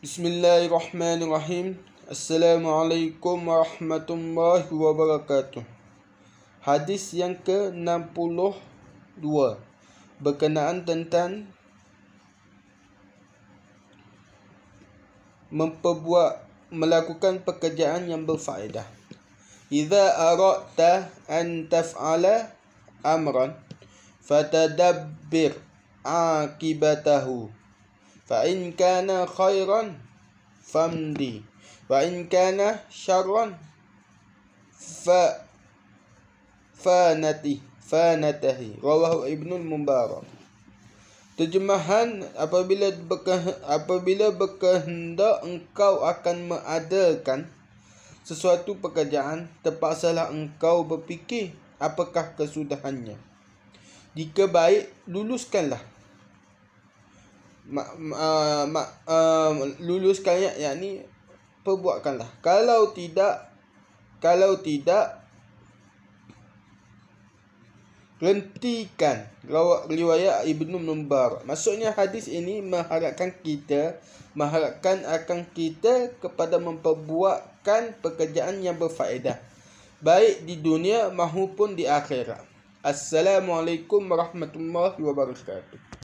Bismillahirrahmanirrahim. Assalamualaikum warahmatullahi wabarakatuh. Hadis yang ke-62 berkenaan tentang memperbuat melakukan pekerjaan yang berfaedah. Idza arata an taf'ala amran fatadabbir akibatahu fa in kana khairan famdi wa in kana syarran fa fanati fanatahi rawahu ibnu mubarak terjemahan apabila berkehendak, apabila berkehendak engkau akan mengadakan sesuatu pekerjaan terpaksalah engkau berfikir apakah kesudahannya jika baik luluskanlah mak uh, ah, mak uh, ah, luluskan yang, yang perbuatkanlah kalau tidak kalau tidak rentikan lawak riwayat Ibnu numbar maksudnya hadis ini mengharapkan kita mengharapkan akan kita kepada memperbuatkan pekerjaan yang berfaedah baik di dunia maupun di akhirat assalamualaikum warahmatullahi wabarakatuh